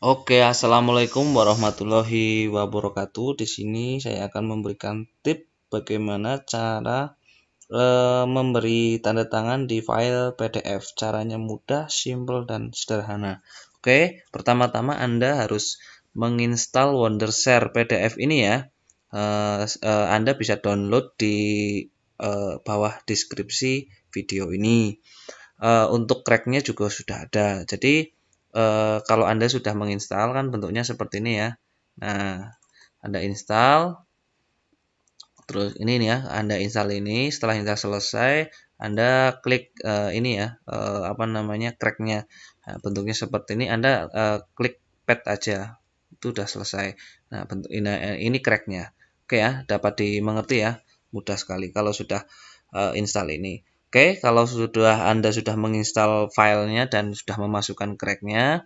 Oke, assalamualaikum warahmatullahi wabarakatuh. Di sini saya akan memberikan tip bagaimana cara e, memberi tanda tangan di file PDF. Caranya mudah, simple, dan sederhana. Oke, pertama-tama Anda harus menginstal Wondershare PDF ini ya. E, e, Anda bisa download di e, bawah deskripsi video ini. E, untuk cracknya juga sudah ada. Jadi Eh, kalau Anda sudah menginstal kan bentuknya seperti ini ya. Nah, Anda install terus ini nih ya, Anda install ini, setelah install selesai, Anda klik uh, ini ya, uh, apa namanya? cracknya. Nah, bentuknya seperti ini, Anda uh, klik pet aja. Itu sudah selesai. Nah, bentuk ini ini cracknya. Oke ya, dapat dimengerti ya. Mudah sekali kalau sudah uh, install ini. Oke, kalau sudah Anda sudah menginstal filenya dan sudah memasukkan cracknya,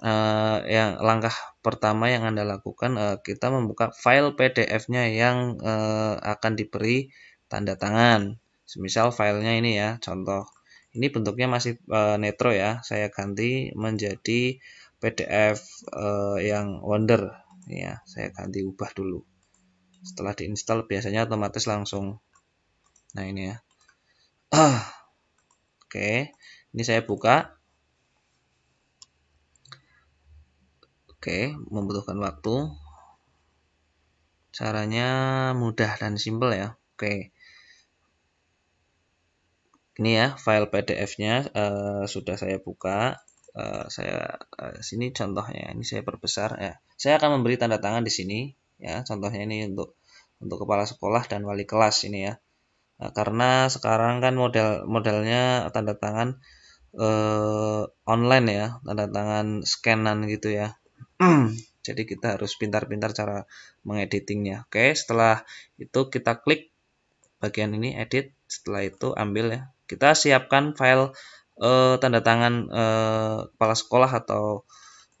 eh, yang langkah pertama yang Anda lakukan eh, kita membuka file PDF-nya yang eh, akan diberi tanda tangan. Misal filenya ini ya, contoh. Ini bentuknya masih eh, netro ya. Saya ganti menjadi PDF eh, yang Wonder ya. Saya ganti ubah dulu. Setelah diinstal biasanya otomatis langsung. Nah, ini ya. Ah. Oke, ini saya buka. Oke, membutuhkan waktu. Caranya mudah dan simpel ya. Oke. Ini ya, file PDF-nya uh, eh, sudah saya buka. Uh, saya uh, sini contohnya, ini saya perbesar ya. Saya akan memberi tanda tangan di sini ya. Contohnya ini untuk untuk kepala sekolah dan wali kelas ini ya. Nah, karena sekarang kan model modelnya tanda tangan eh, online ya, tanda tangan scanan gitu ya. Hmm. Jadi kita harus pintar-pintar cara mengeditingnya. Oke, setelah itu kita klik bagian ini edit, setelah itu ambil ya. Kita siapkan file eh, tanda tangan eh, kepala sekolah atau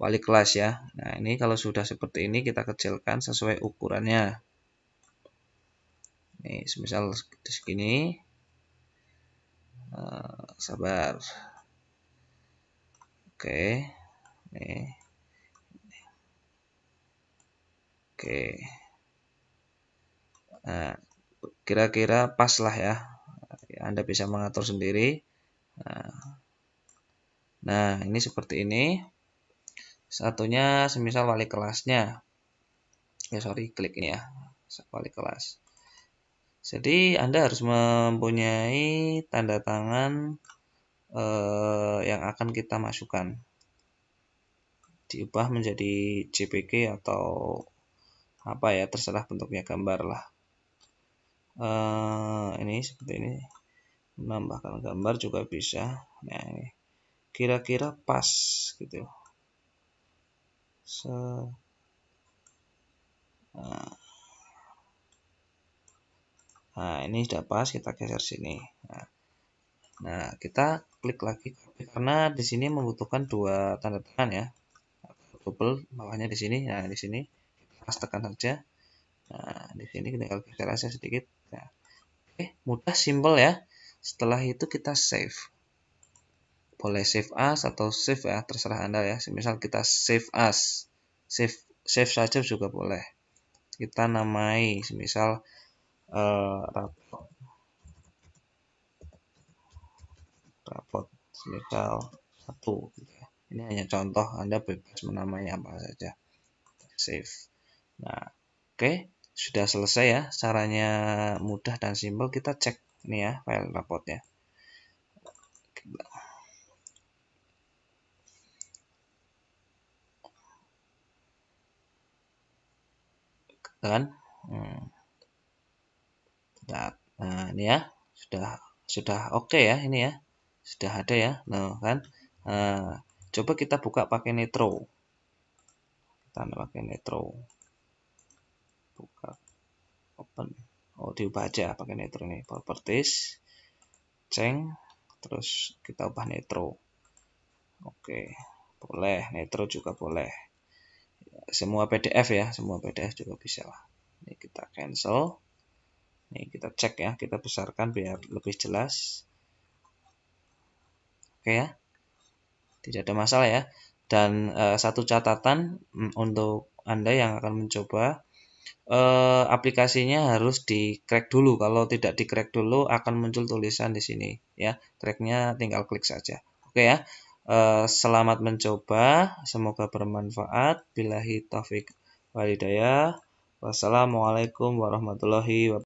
wali kelas ya. Nah, ini kalau sudah seperti ini kita kecilkan sesuai ukurannya. Nih, semisal segini. Uh, sabar. Oke. Okay. Nih. Oke. Okay. Nah, kira-kira pas lah ya. Anda bisa mengatur sendiri. Nah, nah ini seperti ini. Satunya semisal wali kelasnya. Ya sorry, klik ini ya. Wali kelas. Jadi Anda harus mempunyai tanda tangan eh, yang akan kita masukkan. Diubah menjadi JPG atau apa ya terserah bentuknya gambar lah. Eh, ini seperti ini menambahkan gambar juga bisa. Nah ini kira-kira pas gitu. Se nah. Nah, ini sudah pas, kita geser sini. Nah, nah, kita klik lagi karena di sini membutuhkan dua tanda tangan ya. Double bawahnya di sini, nah di sini pas tekan saja. Nah, di sini kita geser aja sedikit. Nah, oke, mudah simple ya. Setelah itu kita save. Boleh save as atau save ya, terserah Anda ya. Misal kita save as. Save save saja juga boleh. Kita namai, misal uh, rapot rapot semikal satu ini hanya contoh anda bebas menamai apa saja save nah oke okay. sudah selesai ya caranya mudah dan simpel kita cek nih ya file rapotnya kan hmm. Nah, nah ini ya sudah sudah oke okay ya ini ya sudah ada ya nah kan nah, coba kita buka pakai netro kita pakai netro buka open oh diubah aja pakai netro ini properties ceng terus kita ubah netro oke boleh netro juga boleh semua PDF ya semua PDF juga bisa lah ini kita cancel Nih, kita cek ya, kita besarkan biar lebih jelas. Oke ya. Tidak ada masalah ya. Dan e, satu catatan mm, untuk Anda yang akan mencoba e, aplikasinya harus di crack dulu. Kalau tidak di crack dulu akan muncul tulisan di sini ya. Cracknya tinggal klik saja. Oke ya. E, selamat mencoba, semoga bermanfaat. Bilahi taufik walidaya. Wassalamualaikum warahmatullahi wabarakatuh.